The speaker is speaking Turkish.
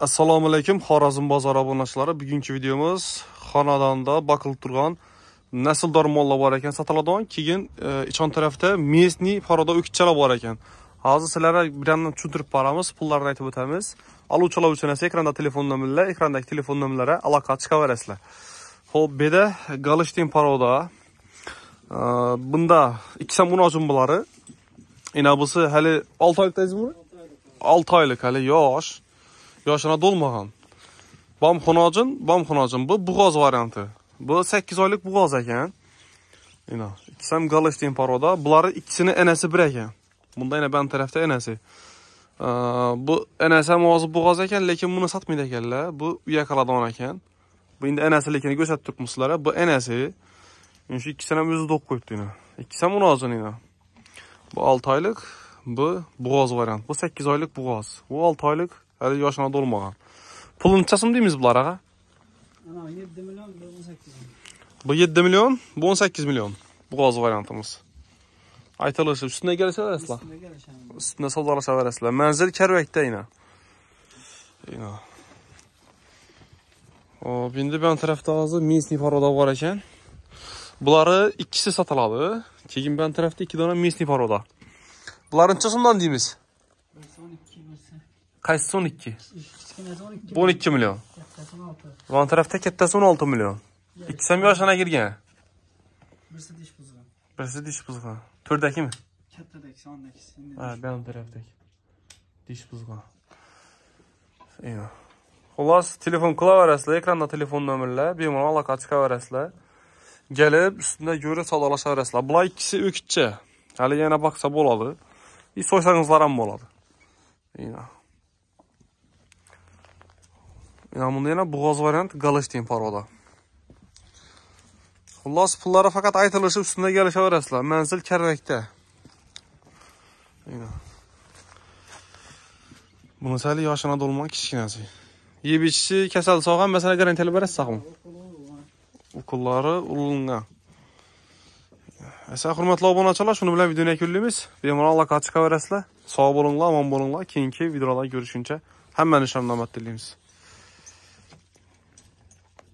assalomu alaykum xorazm bozori obunachilari bugungi videomiz xonadonda boqilib turgan nasldor mollar bor ekan sotiladigan keyin e, ichon tarafda местный poroda o'kitchalar bor ekan hozir sizlarga biramdan tushuntirib boramiz pullarni aytib o'tamiz oluvchilar uchun esa ekranda telefon nomerlar ekrandagi telefon nomerlari aloqaga chiqaverasizlar ho'p bu yerda galishtin paroda e, bunda ikkita ham unojim bo'lari hali olti oylik deysizmi olti oylik hali yosh yoshi to'lmagan bom xunojin bu bug'oz varianti bu sakkiz oylik bug'oz ekan ikkisi ham golestin paroda bularni ikkisini enasi bir ekan bunda yana band tarafda enasi bu enasi ham hozir bug'oz ekan lekin buni sotmaydi ekanlar bu uya ekan bu endi enasiligini ko'rsatib turibmiz bu enasi shu ikkisini ham o'zi do'q qo'yibdi ikkisi ham unozini bu olti oylik bu bo'g'oz variant bu sakkiz oylik bo'g'oz bu olti oylik Hele yoş Anadolu mağa. Pulun çasım değil miyiz bunlar Ana 7 milyon bu 18 milyon. Bu 7 milyon, bu 18 milyon. Bu gazı variantımız. Aytalaşıb üstünə gəlsə vərəslə. Üstünə gəlsən. Üstünə saldalaşa vərəslə. Mənzil Kərvəkdə yenə. Yenə. O, indi bən tərəfdə ağzı 1000 snifar oda var ekan. Bunları ikisi satıladı. Kegin ben tərəfdə iki tane 1000 snifar oda. Bunların çəsundan deyimiz son iki 12? Kichkinasi 12. 12 million. Kattasi 16. Yon tarafda kattasi 16 million. Ikkisi ham yoshana kirgan. Birisi dish buzg'an. Birisi dish buzg'an. To'rdakimi? Kattadagi, sondagisi. Ha, bu yon tarafdagi. Dish buzg'an. Eyvah. Xullas, telefon qilaverasizlar, ekranda telefon nomerlar, bemalol aloqa chiqaverasizlar. Kelib, ustunda ko'rib savolashaverasizlar. Bular ikkisi o'kitcha. Hali yana boqsa bo'ladi. И so'ysangizlar bol bo'ladi. Eyvah. Yani Inamunda yana bo'g'oz variant galashtin paroda. Xullas, pullari faqat aytilishi ustunda kelishaverasizlar. Manzil Karrakda. Buni sali yoshana dolman kichkinasi. Yeb ichisi kasal sog'an masalan garantiyalab berasizmi? Uqullari ulingan. Asa hurmatli obunachilar, shuni bilan videoni yakunlaymiz. Bemalol aloqa chiqaverasizlar. Sog' bo'linglar, omon bo'linglar. Keyingi videolarda ko'rishguncha hammani shamnomat tilaymiz.